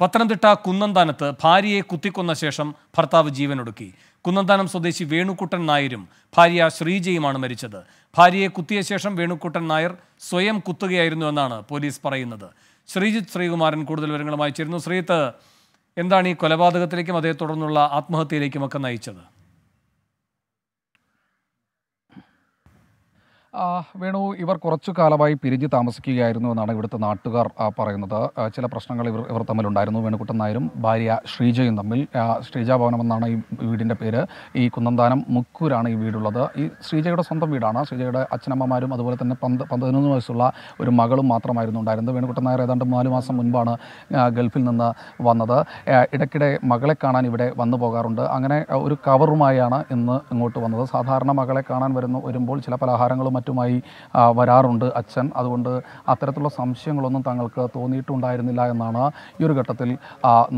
പത്തനംതിട്ട കുന്നന്താനത്ത് ഭാര്യയെ കുത്തിക്കൊന്ന ശേഷം ഭർത്താവ് ജീവനൊടുക്കി കുന്നന്താനം സ്വദേശി വേണുക്കുട്ടൻ നായരും ഭാര്യ ശ്രീജയുമാണ് മരിച്ചത് ഭാര്യയെ കുത്തിയ ശേഷം വേണുക്കുട്ടൻ നായർ സ്വയം കുത്തുകയായിരുന്നു എന്നാണ് പോലീസ് പറയുന്നത് ശ്രീജിത്ത് ശ്രീകുമാരൻ കൂടുതൽ വിവരങ്ങളുമായി ചേരുന്നു ശ്രീജിത്ത് എന്താണ് ഈ കൊലപാതകത്തിലേക്കും അതേ തുടർന്നുള്ള ആത്മഹത്യയിലേക്കുമൊക്കെ നയിച്ചത് വേണു ഇവർ കുറച്ചു കാലമായി പിരിഞ്ഞ് താമസിക്കുകയായിരുന്നു എന്നാണ് ഇവിടുത്തെ നാട്ടുകാർ പറയുന്നത് ചില പ്രശ്നങ്ങൾ ഇവർ ഇവർ തമ്മിലുണ്ടായിരുന്നു വേണുക്കുട്ടൻ നായരും ഭാര്യ ശ്രീജയും തമ്മിൽ ശ്രീജ ഭവനം എന്നാണ് ഈ വീടിൻ്റെ പേര് ഈ കുന്നന്താനം മുക്കൂരാണ് ഈ വീടുള്ളത് ഈ ശ്രീജയുടെ സ്വന്തം വീടാണ് ശ്രീജയുടെ അച്ഛനമ്മമാരും അതുപോലെ തന്നെ പന്ത് പതിനൊന്ന് വയസ്സുള്ള ഒരു മകളും മാത്രമായിരുന്നു ഉണ്ടായിരുന്നത് വേണുക്കുട്ടൻ നായർ ഏതാണ്ട് നാല് മാസം മുൻപാണ് ഗൾഫിൽ നിന്ന് വന്നത് ഇടയ്ക്കിടെ മകളെ കാണാൻ ഇവിടെ വന്നു പോകാറുണ്ട് അങ്ങനെ ഒരു കവറുമായാണ് ഇന്ന് ഇങ്ങോട്ട് വന്നത് സാധാരണ മകളെ കാണാൻ വരുന്ന വരുമ്പോൾ ചില പലഹാരങ്ങളും മറ്റുമായി വരാറുണ്ട് അച്ഛൻ അതുകൊണ്ട് അത്തരത്തിലുള്ള സംശയങ്ങളൊന്നും തങ്ങൾക്ക് തോന്നിയിട്ടുണ്ടായിരുന്നില്ല എന്നാണ് ഈ ഒരു ഘട്ടത്തിൽ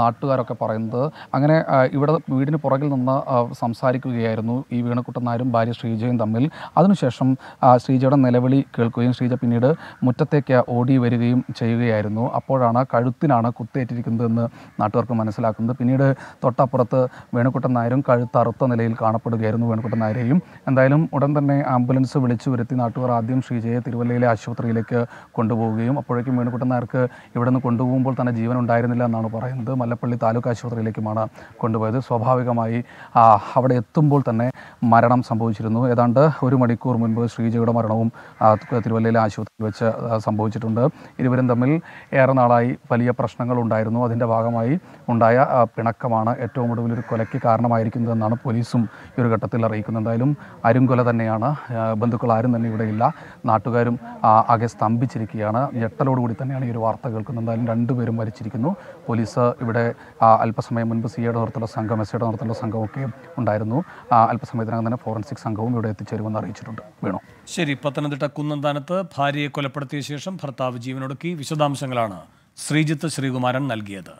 നാട്ടുകാരൊക്കെ പറയുന്നത് അങ്ങനെ ഇവിടെ വീടിന് പുറകിൽ നിന്ന് സംസാരിക്കുകയായിരുന്നു ഈ വീണക്കുട്ടൻ നായരും ഭാര്യ ശ്രീജയും തമ്മിൽ അതിനുശേഷം ശ്രീജയുടെ നിലവിളി കേൾക്കുകയും ശ്രീജ പിന്നീട് മുറ്റത്തേക്ക് ഓടി വരികയും ചെയ്യുകയായിരുന്നു അപ്പോഴാണ് കഴുത്തിനാണ് കുത്തേറ്റിരിക്കുന്നതെന്ന് നാട്ടുകാർക്ക് മനസ്സിലാക്കുന്നത് പിന്നീട് തൊട്ടപ്പുറത്ത് വേണുക്കുട്ടൻ നായരും കഴുത്തറുത്ത നിലയിൽ കാണപ്പെടുകയായിരുന്നു വേണുക്കുട്ടൻ നായരെയും എന്തായാലും ഉടൻ തന്നെ ആംബുലൻസ് വിളിച്ചു വരുത്തി നടത്തി നാട്ടുകാർ ആദ്യം ശ്രീജയെ തിരുവല്ലയിലെ ആശുപത്രിയിലേക്ക് കൊണ്ടുപോവുകയും അപ്പോഴേക്കും വേണുകുട്ടൻ ഇവിടെ നിന്ന് കൊണ്ടുപോകുമ്പോൾ തന്നെ ജീവൻ ഉണ്ടായിരുന്നില്ല എന്നാണ് പറയുന്നത് മല്ലപ്പള്ളി താലൂക്ക് ആശുപത്രിയിലേക്കുമാണ് കൊണ്ടുപോയത് സ്വാഭാവികമായി അവിടെ എത്തുമ്പോൾ തന്നെ മരണം സംഭവിച്ചിരുന്നു ഏതാണ്ട് ഒരു മണിക്കൂർ മുൻപ് ശ്രീജയുടെ മരണവും തിരുവല്ലയിലെ ആശുപത്രിയിൽ വെച്ച് സംഭവിച്ചിട്ടുണ്ട് ഇരുവരും തമ്മിൽ ഏറെ നാളായി വലിയ പ്രശ്നങ്ങൾ ഉണ്ടായിരുന്നു അതിൻ്റെ ഭാഗമായി ഉണ്ടായ പിണക്കമാണ് ഏറ്റവും ഒടുവിൽ ഒരു കൊലയ്ക്ക് കാരണമായിരിക്കുന്നതെന്നാണ് പോലീസും ഈ ഒരു ഘട്ടത്തിൽ അറിയിക്കുന്നത് എന്തായാലും കൊല തന്നെയാണ് ബന്ധുക്കൾ ആരും തന്നെ ഇവിടെയില്ല നാട്ടുകാരും ആകെ സ്തംഭിച്ചിരിക്കുകയാണ് ഞെട്ടലോടുകൂടി തന്നെയാണ് ഈ ഒരു വാർത്ത കേൾക്കുന്നത് എന്തായാലും രണ്ടുപേരും മരിച്ചിരിക്കുന്നു പോലീസ് ഇവിടെ അല്പസമയം മുൻപ് സിയുടെ നേതൃത്വത്തിലുള്ള സംഘം എസ് സിയുടെ നേതൃത്വത്തിലുള്ള സംഘമൊക്കെ ഉണ്ടായിരുന്നു അല്പസമയത്തിനകം തന്നെ ഫോറൻസിക് സംഘവും ഇവിടെ എത്തിച്ചേരുമെന്ന് അറിയിച്ചിട്ടുണ്ട് വേണു ശരി പത്തനംതിട്ട കുന്നന്താനത്ത് ഭാര്യയെ കൊലപ്പെടുത്തിയ ശേഷം ഭർത്താവ് ജീവനൊടുക്കി വിശദാംശങ്ങളാണ് ശ്രീജിത്ത് ശ്രീകുമാരൻ നൽകിയത്